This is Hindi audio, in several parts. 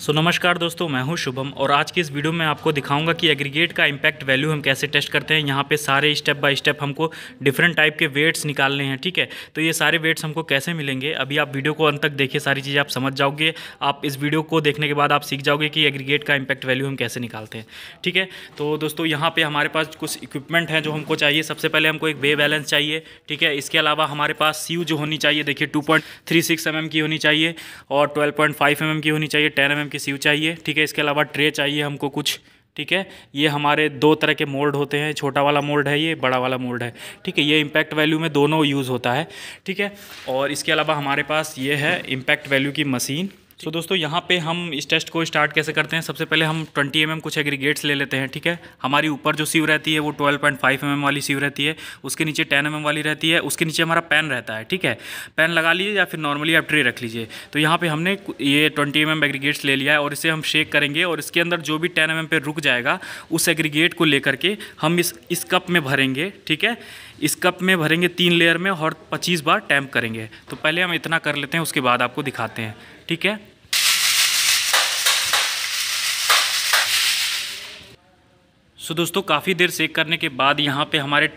सो so, नमस्कार दोस्तों मैं हूं शुभम और आज की इस वीडियो में आपको दिखाऊंगा कि एग्रीगेट का इम्पैक्ट वैल्यू हम कैसे टेस्ट करते हैं यहाँ पे सारे स्टेप बाय स्टेप हमको डिफरेंट टाइप के वेट्स निकालने हैं ठीक है तो ये सारे वेट्स हमको कैसे मिलेंगे अभी आप वीडियो को अंत तक देखिए सारी चीज़ें आप समझ जाओगे आप इस वीडियो को देखने के बाद आप सीख जाओगे कि एग्रीगेट का इम्पैक्ट वैल्यू हम कैसे निकालते हैं ठीक है तो दोस्तों यहाँ पर हमारे पास कुछ इक्विपमेंट हैं जो हमको चाहिए सबसे पहले हमको एक वे बैलेंस चाहिए ठीक है इसके अलावा हमारे पास सी जो होनी चाहिए देखिए टू पॉइंट की होनी चाहिए और ट्वेल्व पॉइंट की होनी चाहिए टेन एम एम की सीव चाहिए ठीक है इसके अलावा ट्रे चाहिए हमको कुछ ठीक है ये हमारे दो तरह के मोल्ड होते हैं छोटा वाला मोल्ड है ये बड़ा वाला मोल्ड है ठीक है ये इम्पैक्ट वैल्यू में दोनों यूज़ होता है ठीक है और इसके अलावा हमारे पास ये है इम्पैक्ट वैल्यू की मशीन सो so, दोस्तों यहाँ पे हम इस टेस्ट को स्टार्ट कैसे करते हैं सबसे पहले हम 20 एम mm कुछ एग्रीगेट्स ले लेते हैं ठीक है हमारी ऊपर जो सीव रहती है वो 12.5 एम mm वाली सीव रहती है उसके नीचे 10 एम mm वाली रहती है उसके नीचे हमारा पेन रहता है ठीक है पेन लगा लीजिए या फिर नॉर्मली आप ट्रे रख लीजिए तो यहाँ पर हमने ये ट्वेंटी एम mm एग्रीगेट्स ले लिया है और इसे हम शेक करेंगे और इसके अंदर जो भी टेन एम mm पे रुक जाएगा उस एग्रीगेट को लेकर के हम इस इस कप में भरेंगे ठीक है इस कप में भरेंगे तीन लेयर में और पच्चीस बार टैम्प करेंगे तो पहले हम इतना कर लेते हैं उसके बाद आपको दिखाते हैं ठीक है सो so, दोस्तों काफ़ी देर सेक करने के बाद यहाँ पे हमारे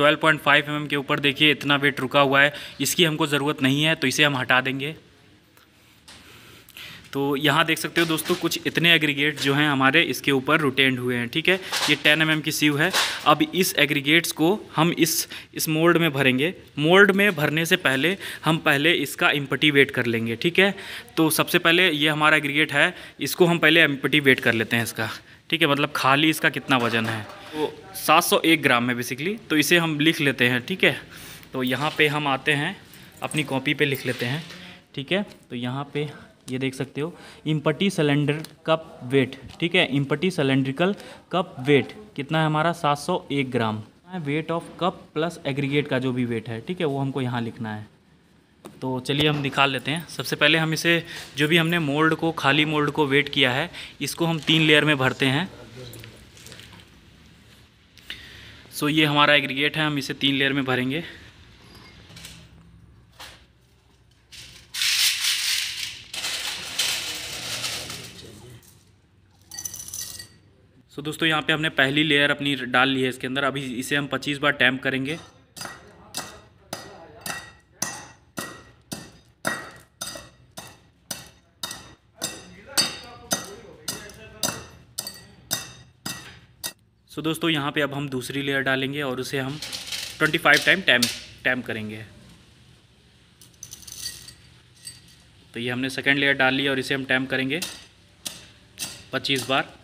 12.5 एम mm के ऊपर देखिए इतना वेट रुका हुआ है इसकी हमको ज़रूरत नहीं है तो इसे हम हटा देंगे तो यहाँ देख सकते हो दोस्तों कुछ इतने एग्रीगेट जो हैं हमारे इसके ऊपर रोटेंड हुए हैं ठीक है ये 10 एम mm की सीव है अब इस एग्रीगेट्स को हम इस इस मोल्ड में भरेंगे मोल्ड में भरने से पहले हम पहले इसका वेट कर लेंगे ठीक है तो सबसे पहले ये हमारा एग्रीगेट है इसको हम पहले वेट कर लेते हैं इसका ठीक है मतलब खाली इसका कितना वजन है तो सात ग्राम है बेसिकली तो इसे हम लिख लेते हैं ठीक है तो यहाँ पर हम आते हैं अपनी कॉपी पर लिख लेते हैं ठीक है तो यहाँ पर ये देख सकते हो इम्पटी सिलेंडर कप वेट ठीक है इम्पटी सिलेंड्रिकल कप वेट कितना है हमारा 701 gram weight of cup plus aggregate का जो भी वेट है ठीक है वो हमको यहाँ लिखना है तो चलिए हम निकाल लेते हैं सबसे पहले हम इसे जो भी हमने मोल्ड को खाली मोल्ड को वेट किया है इसको हम तीन लेयर में भरते हैं सो so, ये हमारा एग्रीगेट है हम इसे तीन लेयर में भरेंगे दोस्तों यहाँ पे हमने पहली लेयर अपनी डाल ली है इसके अंदर अभी इसे हम 25 बार टैम्प करेंगे सो दोस्तों यहाँ पे अब हम दूसरी लेयर डालेंगे और उसे हम 25 टाइम टैम टैम करेंगे तो ये हमने सेकेंड लेयर डाल ली और इसे हम टैम करेंगे 25 बार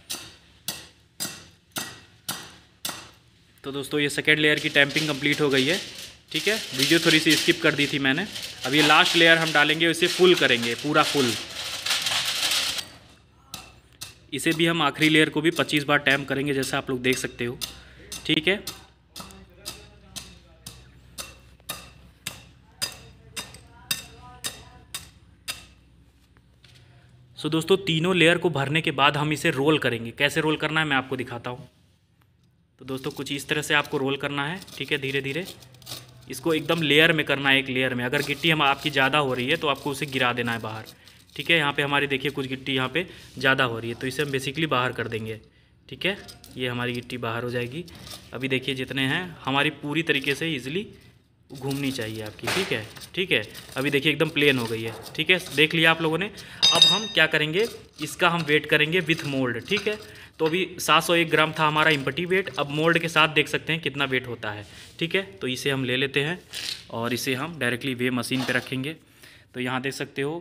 तो दोस्तों ये सेकेंड लेयर की टैंपिंग कंप्लीट हो गई है ठीक है वीडियो थोड़ी सी स्किप कर दी थी मैंने अब ये लास्ट लेयर हम डालेंगे इसे फुल करेंगे पूरा फुल इसे भी हम आखिरी लेयर को भी 25 बार टैम्प करेंगे जैसा आप लोग देख सकते हो ठीक है सो दोस्तों तीनों लेयर को भरने के बाद हम इसे रोल करेंगे कैसे रोल करना है मैं आपको दिखाता हूँ तो दोस्तों कुछ इस तरह से आपको रोल करना है ठीक है धीरे धीरे इसको एकदम लेयर में करना है एक लेयर में अगर गिट्टी हम आपकी ज़्यादा हो रही है तो आपको उसे गिरा देना है बाहर ठीक है यहाँ पे हमारी देखिए कुछ गिट्टी यहाँ पे ज़्यादा हो रही है तो इसे हम बेसिकली बाहर कर देंगे ठीक है ये हमारी गिट्टी बाहर हो जाएगी अभी देखिए जितने हैं हमारी पूरी तरीके से ईजिली घूमनी चाहिए आपकी ठीक है ठीक है अभी देखिए एकदम प्लेन हो गई है ठीक है देख लिया आप लोगों ने अब हम क्या करेंगे इसका हम वेट करेंगे विथ मोल्ड ठीक है तो अभी 701 ग्राम था हमारा इम्पटी वेट अब मोल्ड के साथ देख सकते हैं कितना वेट होता है ठीक है तो इसे हम ले लेते हैं और इसे हम डायरेक्टली वे मशीन पर रखेंगे तो यहाँ देख सकते हो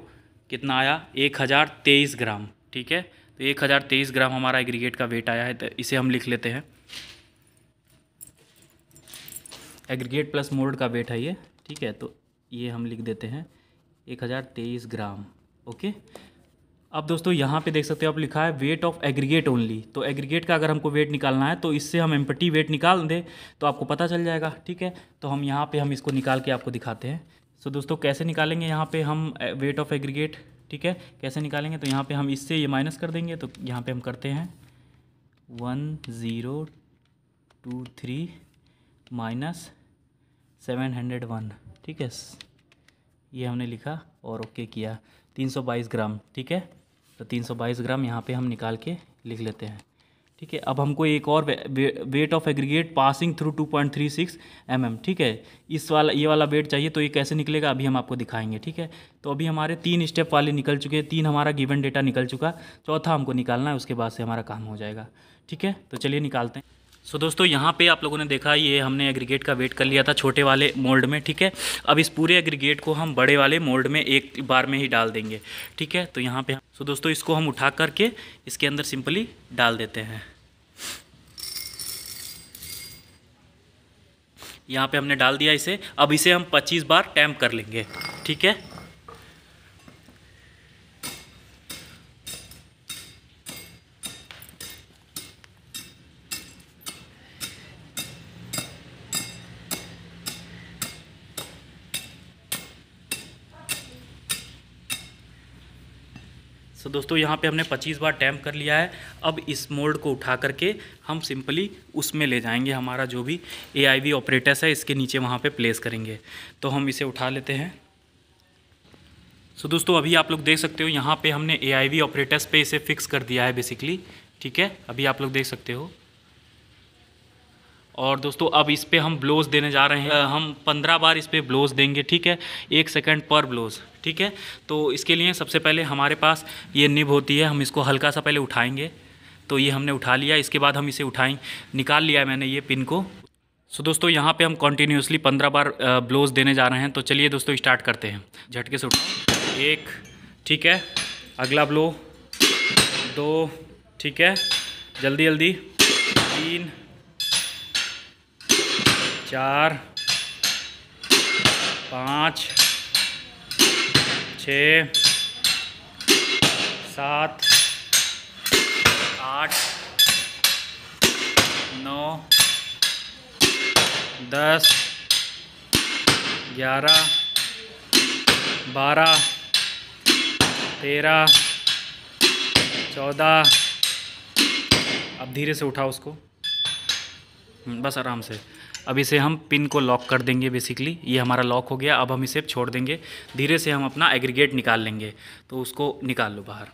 कितना आया एक हज़ार तेईस ग्राम ठीक है तो एक हज़ार तेईस ग्राम हमारा एग्रीगेट का वेट आया है तो इसे हम लिख लेते हैं एग्रीगेट प्लस मोल्ड का वेट है ये ठीक है तो ये हम लिख देते हैं एक हज़ार तेईस ग्राम ओके अब दोस्तों यहाँ पे देख सकते हो आप लिखा है वेट ऑफ एग्रीगेट ओनली तो एग्रीगेट का अगर हमको वेट निकालना है तो इससे हम एम्पटी वेट निकाल दें तो आपको पता चल जाएगा ठीक है तो हम यहाँ पर हम इसको निकाल के आपको दिखाते हैं सो दोस्तों कैसे निकालेंगे यहाँ पर हम वेट ऑफ एग्रीगेट ठीक है कैसे निकालेंगे तो यहाँ पर हम इससे ये माइनस कर देंगे तो यहाँ पर हम करते हैं one zero two three minus seven hundred one ठीक है ये हमने लिखा और ओके किया तीन सौ बाईस ग्राम ठीक है तो तीन सौ बाईस ग्राम यहाँ पे हम निकाल के लिख लेते हैं ठीक है अब हमको एक और weigh weight of aggregate passing through two point three six M M ठीक है इस वाला ये वाला वेट चाहिए तो ये कैसे निकलेगा अभी हम आपको दिखाएंगे ठीक है तो अभी हमारे तीन स्टेप वाले निकल चुके हैं तीन हमारा गिवन डेटा निकल चुका चौथा हमको निकालना है उसके बाद से हमारा काम हो जाएगा ठीक है तो चलिए निकालते हैं सो so, दोस्तों यहाँ पे आप लोगों ने देखा ये हमने एग्रीगेट का वेट कर लिया था छोटे वाले मोल्ड में ठीक है अब इस पूरे एग्रीगेट को हम बड़े वाले मोल्ड में एक बार में ही डाल देंगे ठीक है तो यहाँ पे सो so, दोस्तों इसको हम उठा करके इसके अंदर सिंपली डाल देते हैं यहाँ पे हमने डाल दिया इसे अब इसे हम 25 बार टैम्प कर लेंगे ठीक है सो so, दोस्तों यहाँ पे हमने 25 बार टैम्प कर लिया है अब इस मोड को उठा करके हम सिंपली उसमें ले जाएंगे हमारा जो भी ए आई वी ऑपरेटर्स है इसके नीचे वहाँ पे प्लेस करेंगे तो हम इसे उठा लेते हैं सो so, दोस्तों अभी आप लोग देख सकते हो यहाँ पे हमने ए आई वी ऑपरेटर्स पे इसे फिक्स कर दिया है बेसिकली ठीक है अभी आप लोग देख सकते हो और दोस्तों अब इस पर हम ब्लोज देने जा रहे हैं हम पंद्रह बार इस पर ब्लोज देंगे ठीक है एक सेकेंड पर ब्लोज ठीक है तो इसके लिए सबसे पहले हमारे पास ये निब होती है हम इसको हल्का सा पहले उठाएंगे तो ये हमने उठा लिया इसके बाद हम इसे उठाएं निकाल लिया मैंने ये पिन को सो दोस्तों यहाँ पे हम कॉन्टीन्यूसली पंद्रह बार ब्लोज देने जा रहे हैं तो चलिए दोस्तों स्टार्ट करते हैं झटके से उठ एक ठीक है अगला ब्लो दो ठीक है जल्दी जल्दी तीन चार पाँच छ सात आठ नौ दस ग्यारह बारह तेरह चौदह अब धीरे से उठाओ उसको बस आराम से अब इसे हम पिन को लॉक कर देंगे बेसिकली ये हमारा लॉक हो गया अब हम इसे छोड़ देंगे धीरे से हम अपना एग्रीगेट निकाल लेंगे तो उसको निकाल लो बाहर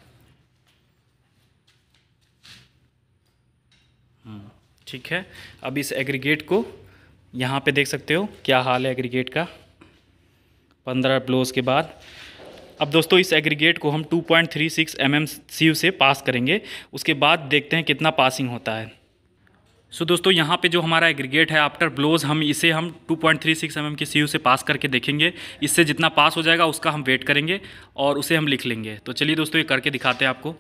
हम्म, ठीक है अब इस एग्रीगेट को यहाँ पे देख सकते हो क्या हाल है एग्रीगेट का पंद्रह ब्लोज के बाद अब दोस्तों इस एग्रीगेट को हम 2.36 पॉइंट mm सीव से पास करेंगे उसके बाद देखते हैं कितना पासिंग होता है सो so, दोस्तों यहाँ पे जो हमारा एग्रीगेट है आफ्टर ब्लोज हम इसे हम 2.36 mm के सी से पास करके देखेंगे इससे जितना पास हो जाएगा उसका हम वेट करेंगे और उसे हम लिख लेंगे तो चलिए दोस्तों ये करके दिखाते हैं आपको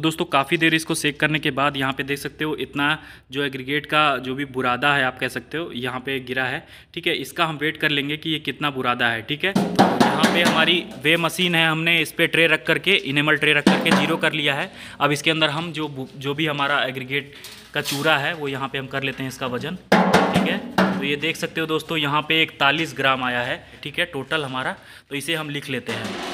तो दोस्तों काफ़ी देर इसको सेक करने के बाद यहाँ पे देख सकते हो इतना जो एग्रीगेट का जो भी बुरादा है आप कह सकते हो यहाँ पे गिरा है ठीक है इसका हम वेट कर लेंगे कि ये कितना बुरादा है ठीक है यहाँ पे हमारी वे मशीन है हमने इस पर ट्रे रख करके इनेमल ट्रे रख करके जीरो कर लिया है अब इसके अंदर हम जो जो भी हमारा एग्रीगेट का चूरा है वो यहाँ पर हम कर लेते हैं इसका वजन ठीक है तो ये देख सकते हो दोस्तों यहाँ पर इकतालीस ग्राम आया है ठीक है टोटल हमारा तो इसे हम लिख लेते हैं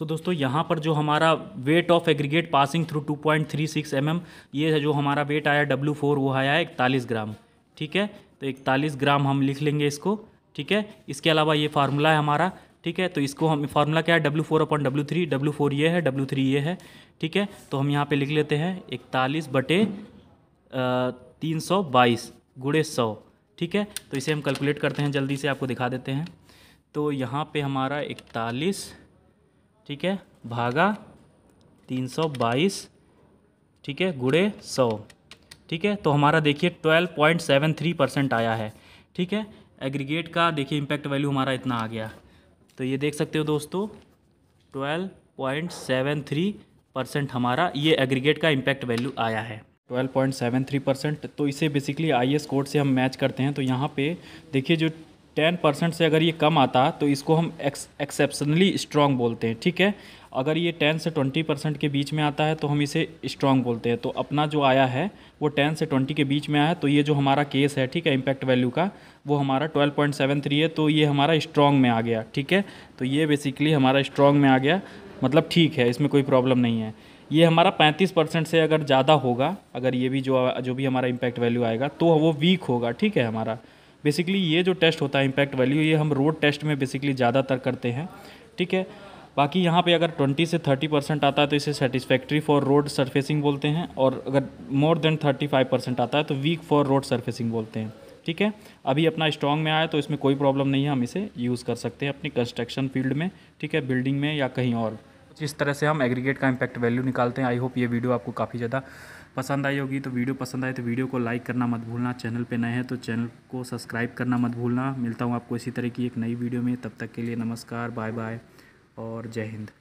सो so, दोस्तों यहाँ पर जो हमारा weight of aggregate passing through 2.36 point mm, ये है जो हमारा वेट आया डब्लू फोर वो आया है इकतालीस ग्राम ठीक है तो इकतालीस ग्राम हम लिख लेंगे इसको ठीक है इसके अलावा ये फार्मूला है हमारा ठीक है तो इसको हम फार्मूला क्या है W four upon W three W four ये है डब्लू थ्री ये है ठीक है तो हम यहाँ पे लिख लेते हैं इकतालीस बटे तीन सौ बाईस गुड़े सौ ठीक है तो इसे हम कैलकुलेट करते हैं जल्दी से आपको दिखा देते हैं तो यहाँ पे हमारा इकतालीस ठीक है भागा तीन सौ बाईस ठीक है गुड़े सौ ठीक है तो हमारा देखिए twelve point seven three percent आया है ठीक है एग्रीगेट का देखिए इम्पैक्ट वैल्यू हमारा इतना आ गया तो ये देख सकते हो दोस्तों twelve point seven three percent हमारा ये एग्रीगेट का इम्पैक्ट वैल्यू आया है twelve point seven three percent तो इसे बेसिकली आई एस कोड से हम मैच करते हैं तो यहाँ पे देखिए जो टेन परसेंट से अगर ये कम आता तो इसको हम एक्सेप्शनली स्ट्रॉन्ग बोलते हैं ठीक है अगर ये टेन से ट्वेंटी परसेंट के बीच में आता है तो हम इसे स्ट्रॉन्ग बोलते हैं तो अपना जो आया है वो टेन से ट्वेंटी के बीच में आया तो ये जो हमारा केस है ठीक है इम्पैक्ट वैल्यू का वो हमारा ट्वेल्व पॉइंट सेवन थ्री है तो ये हमारा स्ट्रॉन्ग में आ गया ठीक है तो ये बेसिकली हमारा स्ट्रॉन्ग में आ गया मतलब ठीक है इसमें कोई प्रॉब्लम नहीं है ये हमारा पैंतीस परसेंट से अगर ज़्यादा होगा अगर ये भी जो जो भी हमारा इम्पैक्ट वैल्यू आएगा तो वो वीक होगा ठीक है हमारा बेसिकली ये जो टेस्ट होता है इम्पैक्ट वैल्यू ये हम रोड टेस्ट में बेसिकली ज़्यादातर करते हैं ठीक है बाकी यहाँ पे अगर 20 से 30 परसेंट आता है तो इसे सेटिस्फैक्ट्री फॉर रोड सरफेसिंग बोलते हैं और अगर मोर देन 35 परसेंट आता है तो वीक फॉर रोड सरफेसिंग बोलते हैं ठीक है अभी अपना स्ट्रॉन्ग में आया तो इसमें कोई प्रॉब्लम नहीं है हम इसे यूज़ कर सकते हैं अपनी कंस्ट्रक्शन फील्ड में ठीक है बिल्डिंग में या कहीं और इस तरह से हम एग्रीगेट का इम्पैक्ट वैल्यू निकालते हैं आई होप ये वीडियो आपको काफ़ी ज़्यादा पसंद आई होगी तो वीडियो पसंद आए तो वीडियो को लाइक करना मत भूलना चैनल पे नए हैं तो चैनल को सब्सक्राइब करना मत भूलना मिलता हूँ आपको इसी तरह की एक नई वीडियो में तब तक के लिए नमस्कार बाय बाय और जय हिंद